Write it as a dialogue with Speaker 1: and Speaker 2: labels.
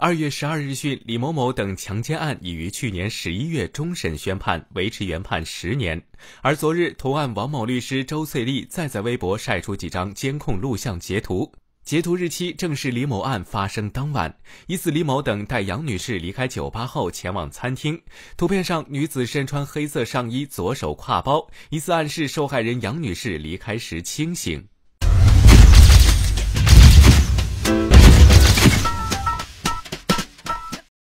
Speaker 1: 二月十二日讯，李某某等强奸案已于去年十一月终审宣判，维持原判十年。而昨日，同案王某律师周翠丽再在微博晒出几张监控录像截图，截图日期正是李某案发生当晚，疑似李某等带杨女士离开酒吧后前往餐厅。图片上，女子身穿黑色上衣，左手挎包，疑似暗示受害人杨女士离开时清醒。